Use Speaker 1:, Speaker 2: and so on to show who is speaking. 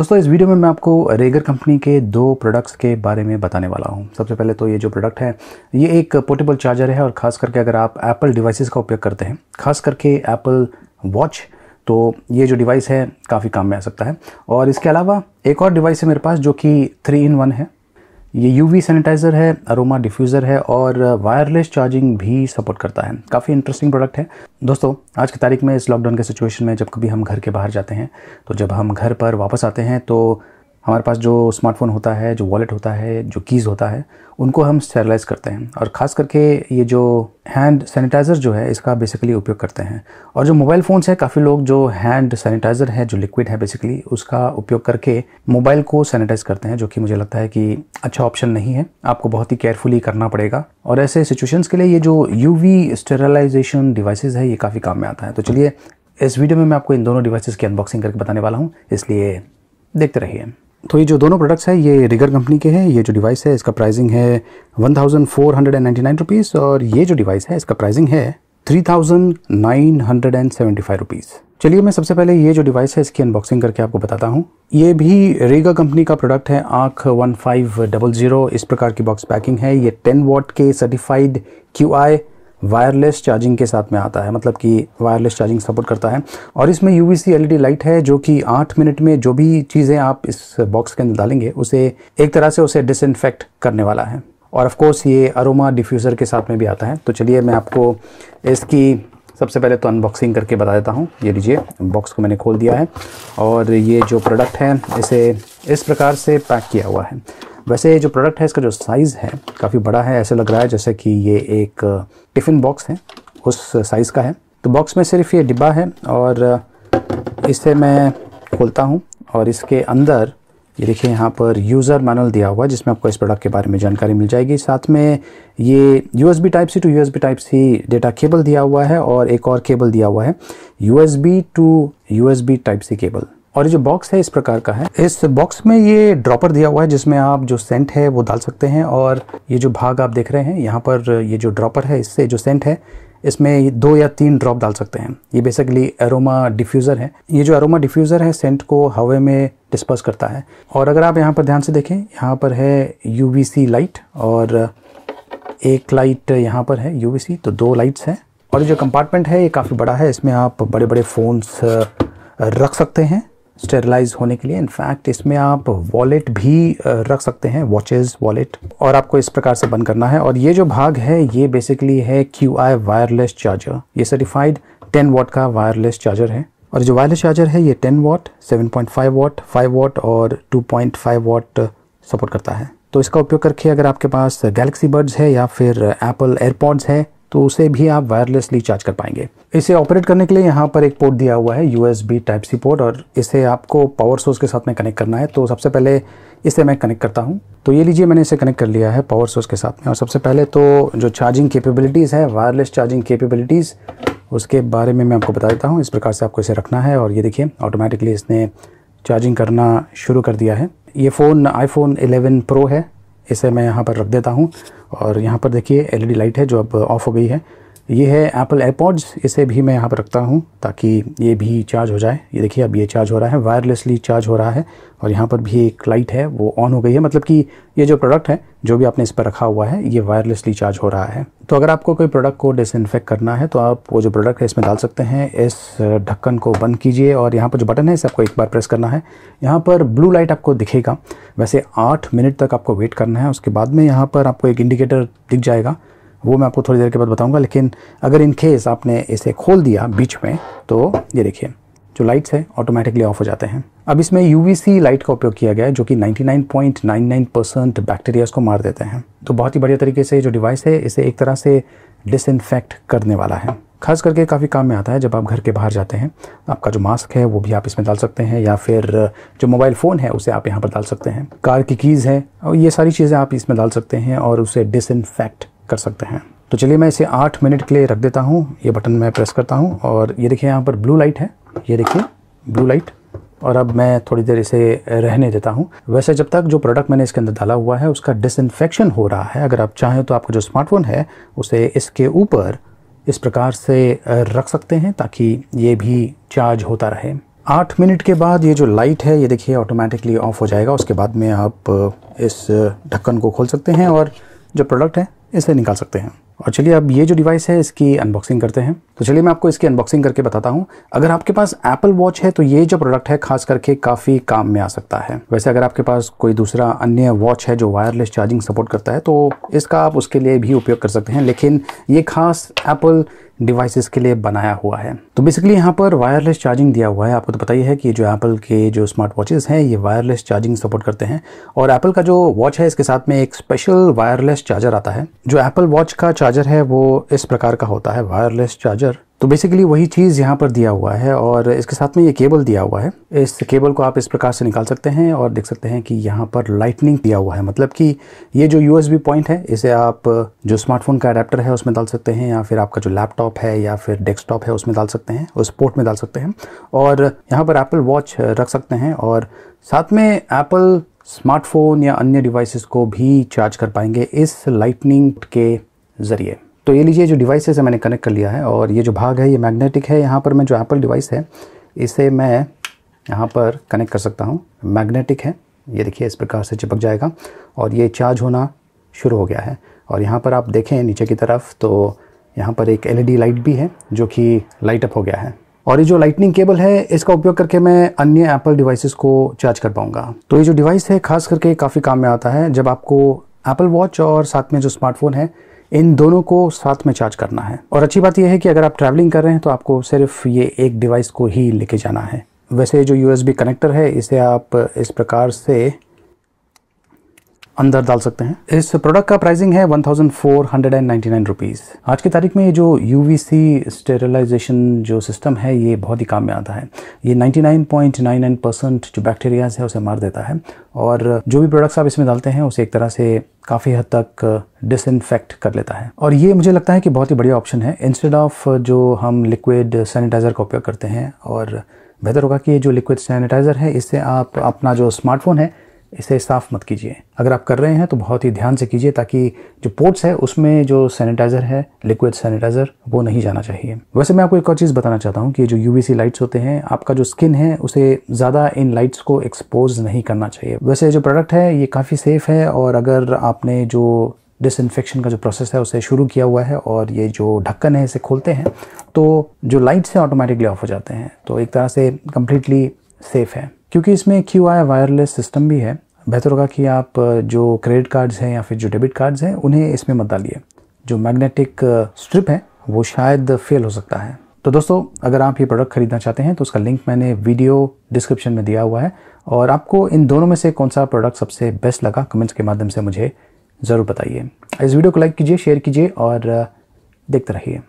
Speaker 1: दोस्तों इस वीडियो में मैं आपको रेगर कंपनी के दो प्रोडक्ट्स के बारे में बताने वाला हूँ सबसे पहले तो ये जो प्रोडक्ट है ये एक पोर्टेबल चार्जर है और ख़ास करके अगर आप एप्पल डिवाइसेस का उपयोग करते हैं ख़ास करके एप्पल वॉच तो ये जो डिवाइस है काफ़ी काम में आ सकता है और इसके अलावा एक और डिवाइस है मेरे पास जो कि थ्री इन वन है ये यूवी सैनिटाइज़र है अरोमा डिफ्यूज़र है और वायरलेस चार्जिंग भी सपोर्ट करता है काफ़ी इंटरेस्टिंग प्रोडक्ट है दोस्तों आज की तारीख में इस लॉकडाउन के सिचुएशन में जब कभी हम घर के बाहर जाते हैं तो जब हम घर पर वापस आते हैं तो हमारे पास जो स्मार्टफ़ोन होता है जो वॉलेट होता है जो कीज़ होता है उनको हम स्टेरलाइज करते हैं और ख़ास करके ये जो हैंड सैनिटाइज़र जो है इसका बेसिकली उपयोग करते हैं और जो मोबाइल फ़ोन्स हैं काफ़ी लोग जो हैंड सैनिटाइज़र है जो लिक्विड है बेसिकली उसका उपयोग करके मोबाइल को सैनिटाइज़ करते हैं जो कि मुझे लगता है कि अच्छा ऑप्शन नहीं है आपको बहुत ही केयरफुली करना पड़ेगा और ऐसे सिचुएशंस के लिए ये जो यू वी स्टेरलाइजेशन डिवाइसेज़ है ये काफ़ी काम में आता है तो चलिए इस वीडियो में मैं आपको इन दोनों डिवाइसेज की अनबॉक्सिंग करके बताने वाला हूँ इसलिए देखते रहिए तो ये जो दोनों प्रोडक्ट्स हैं ये रिगर कंपनी के हैं ये जो डिवाइस है इसका प्राइसिंग है one thousand four hundred and ninety nine rupees और ये जो डिवाइस है इसका प्राइसिंग है three thousand nine hundred and seventy five rupees चलिए मैं सबसे पहले ये जो डिवाइस है इसकी अनबॉक्सिंग करके आपको बताता हूँ ये भी रेगा कंपनी का प्रोडक्ट है आँख वन फाइव डबल ज़ीरो इस प्रकार की बॉक्स पैकिंग है ये टेन वॉट के certified Q I wireless charging के साथ में आता है मतलब कि वायरलेस चार्जिंग सपोर्ट करता है और इसमें यू एलईडी लाइट है जो कि आठ मिनट में जो भी चीज़ें आप इस बॉक्स के अंदर डालेंगे उसे एक तरह से उसे डिसइनफेक्ट करने वाला है और ऑफ़ कोर्स ये अरोमा डिफ्यूज़र के साथ में भी आता है तो चलिए मैं आपको इसकी सबसे पहले तो अनबॉक्सिंग करके बता देता हूँ ये लीजिए बॉक्स को मैंने खोल दिया है और ये जो प्रोडक्ट है इसे इस प्रकार से पैक किया हुआ है वैसे जो प्रोडक्ट है इसका जो साइज़ है काफ़ी बड़ा है ऐसे लग रहा है जैसे कि ये एक टिफ़िन uh, बॉक्स है उस साइज़ का है तो बॉक्स में सिर्फ ये डिब्बा है और uh, इसे मैं खोलता हूँ और इसके अंदर ये देखिए यहाँ पर यूज़र मैनुअल दिया हुआ है जिसमें आपको इस प्रोडक्ट के बारे में जानकारी मिल जाएगी साथ में ये U S B type C to U S B type C data cable दिया हुआ है और एक और केबल दिया हुआ है U S B to U S B type C cable और ये जो बॉक्स है इस प्रकार का है इस बॉक्स में ये ड्रॉपर दिया हुआ है जिसमें आप जो सेंट है वो डाल सकते हैं और ये जो भाग आप देख रहे हैं यहाँ पर ये जो ड्रॉपर है इससे जो सेंट है इसमें दो या तीन ड्रॉप डाल सकते हैं ये बेसिकली एरोमा डिफ्यूज़र है ये जो एरोमा डिफ्यूज़र है सेंट को हवा में डिस्पर्स करता है और अगर आप यहाँ पर ध्यान से देखें यहाँ पर है यू लाइट और एक लाइट यहाँ पर है यू तो दो लाइट्स हैं और जो कंपार्टमेंट है ये काफ़ी बड़ा है इसमें आप बड़े बड़े फ़ोन्स रख सकते हैं स्टेरलाइज होने के लिए इनफैक्ट इसमें आप वॉलेट भी रख सकते हैं वॉचेस वॉलेट और आपको इस प्रकार से बंद करना है और ये जो भाग है ये बेसिकली है क्यू आई वायरलेस चार्जर ये सर्टिफाइड 10 वॉट का वायरलेस चार्जर है और जो वायरलेस चार्जर है ये 10 पॉइंट 7.5 वॉट फाइव वॉट और फाइव वॉट सपोर्ट करता है तो इसका उपयोग करके अगर आपके पास गैलेक्सी बर्ड्स है या फिर एप्पल एयरपॉड्स है तो उसे भी आप वायरलेसली चार्ज कर पाएंगे इसे ऑपरेट करने के लिए यहाँ पर एक पोर्ट दिया हुआ है यू टाइप सी पोर्ट और इसे आपको पावर सोर्स के साथ में कनेक्ट करना है तो सबसे पहले इसे मैं कनेक्ट करता हूँ तो ये लीजिए मैंने इसे कनेक्ट कर लिया है पावर सोर्स के साथ में और सबसे पहले तो जो चार्जिंग केपेबिलिटीज़ है वायरलेस चार्जिंग केपेबिलिटीज़ उसके बारे में मैं आपको बता देता हूँ इस प्रकार से आपको इसे रखना है और ये देखिए ऑटोमेटिकली इसने चार्जिंग करना शुरू कर दिया है ये फ़ोन आईफोन 11 प्रो है इसे मैं यहाँ पर रख देता हूँ और यहाँ पर देखिए एलईडी लाइट है जो अब ऑफ हो गई है ये है एप्पल एयरपॉड्स इसे भी मैं यहाँ पर रखता हूँ ताकि ये भी चार्ज हो जाए ये देखिए अब ये चार्ज हो रहा है वायरलेसली चार्ज हो रहा है और यहाँ पर भी एक लाइट है वो ऑन हो गई है मतलब कि ये जो प्रोडक्ट है जो भी आपने इस पर रखा हुआ है ये वायरलेसली चार्ज हो रहा है तो अगर आपको कोई प्रोडक्ट को डिसइनफेक्ट करना है तो आप वो जो प्रोडक्ट है इसमें डाल सकते हैं इस ढक्कन को बंद कीजिए और यहाँ पर जो बटन है इसे आपको एक बार प्रेस करना है यहाँ पर ब्लू लाइट आपको दिखेगा वैसे आठ मिनट तक आपको वेट करना है उसके बाद में यहाँ पर आपको एक इंडिकेटर दिख जाएगा वो मैं आपको थोड़ी देर के बाद बताऊंगा लेकिन अगर इन केस आपने इसे खोल दिया बीच में तो ये देखिए जो लाइट्स है ऑटोमेटिकली ऑफ हो जाते हैं अब इसमें यूवीसी लाइट का उपयोग किया गया है जो कि 99.99 परसेंट बैक्टीरियाज को मार देते हैं तो बहुत ही बढ़िया तरीके से जो डिवाइस है इसे एक तरह से डिसइनफेक्ट करने वाला है खास करके काफ़ी काम में आता है जब आप घर के बाहर जाते हैं आपका जो मास्क है वो भी आप इसमें डाल सकते हैं या फिर जो मोबाइल फ़ोन है उसे आप यहाँ पर डाल सकते हैं कार की कीज़ है और ये सारी चीज़ें आप इसमें डाल सकते हैं और उसे डिसइनफेक्ट कर सकते हैं तो चलिए मैं इसे आठ मिनट के लिए रख देता हूँ ये बटन मैं प्रेस करता हूँ और ये देखिए यहाँ पर ब्लू लाइट है ये देखिए ब्लू लाइट और अब मैं थोड़ी देर इसे रहने देता हूँ वैसे जब तक जो प्रोडक्ट मैंने इसके अंदर डाला हुआ है उसका डिसइनफेक्शन हो रहा है अगर आप चाहें तो आपका जो स्मार्टफोन है उसे इसके ऊपर इस प्रकार से रख सकते हैं ताकि ये भी चार्ज होता रहे आठ मिनट के बाद ये जो लाइट है ये देखिए ऑटोमेटिकली ऑफ हो जाएगा उसके बाद में आप इस ढक्कन को खोल सकते हैं और जो प्रोडक्ट है इसे निकाल सकते हैं और चलिए अब ये जो डिवाइस है इसकी अनबॉक्सिंग करते हैं तो चलिए मैं आपको इसकी अनबॉक्सिंग करके बताता हूँ अगर आपके पास एप्पल वॉच है तो ये जो प्रोडक्ट है खास करके काफ़ी काम में आ सकता है वैसे अगर आपके पास कोई दूसरा अन्य वॉच है जो वायरलेस चार्जिंग सपोर्ट करता है तो इसका आप उसके लिए भी उपयोग कर सकते हैं लेकिन ये खास एप्पल डिवाइसेस के लिए बनाया हुआ है तो बेसिकली यहाँ पर वायरलेस चार्जिंग दिया हुआ है आपको तो पता ही है कि जो एप्पल के जो स्मार्ट वॉचेस हैं ये वायरलेस चार्जिंग सपोर्ट करते हैं और एप्पल का जो वॉच है इसके साथ में एक स्पेशल वायरलेस चार्जर आता है जो एप्पल वॉच का चार्जर है वो इस प्रकार का होता है वायरलेस चार्जर तो बेसिकली वही चीज़ यहाँ पर दिया हुआ है और इसके साथ में ये केबल दिया हुआ है इस केबल को आप इस प्रकार से निकाल सकते हैं और देख सकते हैं कि यहाँ पर लाइटनिंग दिया हुआ है मतलब कि ये जो यू पॉइंट है इसे आप जो स्मार्टफोन का अडेप्टर है उसमें डाल सकते हैं या फिर आपका जो लैपटॉप है या फिर डेस्कटॉप है उसमें डाल सकते हैं उस पोर्ट में डाल सकते हैं और यहाँ पर एप्पल वॉच रख सकते हैं और साथ में एप्पल स्मार्टफोन या अन्य डिवाइसेस को भी चार्ज कर पाएंगे इस लाइटनिंग के ज़रिए तो ये लीजिए जो डिवाइस है मैंने कनेक्ट कर लिया है और ये जो भाग है ये मैग्नेटिक है यहाँ पर मैं जो एप्पल डिवाइस है इसे मैं यहाँ पर कनेक्ट कर सकता हूँ मैग्नेटिक है ये देखिए इस प्रकार से चिपक जाएगा और ये चार्ज होना शुरू हो गया है और यहाँ पर आप देखें नीचे की तरफ तो यहाँ पर एक एलईडी लाइट e भी है जो कि लाइट अप हो गया है और ये जो लाइटनिंग केबल है इसका उपयोग करके मैं अन्य एप्पल डिवाइसेस को चार्ज कर पाऊँगा तो ये जो डिवाइस है खास करके काफ़ी काम में आता है जब आपको एप्पल वॉच और साथ में जो स्मार्टफोन है इन दोनों को साथ में चार्ज करना है और अच्छी बात यह है कि अगर आप ट्रैवलिंग कर रहे हैं तो आपको सिर्फ ये एक डिवाइस को ही लेके जाना है वैसे जो यूएसबी कनेक्टर है इसे आप इस प्रकार से अंदर डाल सकते हैं इस प्रोडक्ट का प्राइसिंग है one thousand four hundred and ninety nine rupees आज की तारीख में ये जो यू वी सी स्टेरलाइजेशन जो सिस्टम है ये बहुत ही काम में आता है ये ninety nine point nine nine percent जो बैक्टीरियाज है उसे मार देता है और जो भी प्रोडक्ट्स आप इसमें डालते हैं उसे एक तरह से काफ़ी हद तक डिसइनफेक्ट कर लेता है और ये मुझे लगता है कि बहुत ही बढ़िया ऑप्शन है इंस्टेड ऑफ जो हम लिक्विड सैनिटाइज़र का उपयोग करते हैं और बेहतर होगा कि ये जो लिक्विड सैनिटाइज़र है इससे आप अपना जो स्मार्टफोन है इसे साफ़ मत कीजिए अगर आप कर रहे हैं तो बहुत ही ध्यान से कीजिए ताकि जो पोर्ट्स है उसमें जो सैनिटाइज़र है लिक्विड सैनिटाइज़र वो नहीं जाना चाहिए वैसे मैं आपको एक और चीज़ बताना चाहता हूँ कि जो यू लाइट्स होते हैं आपका जो स्किन है उसे ज़्यादा इन लाइट्स को एक्सपोज नहीं करना चाहिए वैसे जो प्रोडक्ट है ये काफ़ी सेफ़ है और अगर आपने जो डिसइनफेक्शन का जो प्रोसेस है उसे शुरू किया हुआ है और ये जो ढक्कन है इसे खोलते हैं तो जो लाइट्स हैं ऑटोमेटिकली ऑफ हो जाते हैं तो एक तरह से कम्प्लीटली सेफ़ है क्योंकि इसमें क्यू आई वायरलेस सिस्टम भी है बेहतर होगा कि आप जो क्रेडिट कार्ड्स हैं या फिर जो डेबिट कार्ड्स हैं उन्हें इसमें मत डालिए जो मैग्नेटिक स्ट्रिप है वो शायद फेल हो सकता है तो दोस्तों अगर आप ये प्रोडक्ट खरीदना चाहते हैं तो उसका लिंक मैंने वीडियो डिस्क्रिप्शन में दिया हुआ है और आपको इन दोनों में से कौन सा प्रोडक्ट सबसे बेस्ट लगा कमेंट्स के माध्यम से मुझे ज़रूर बताइए इस वीडियो को लाइक कीजिए शेयर कीजिए और देखते रहिए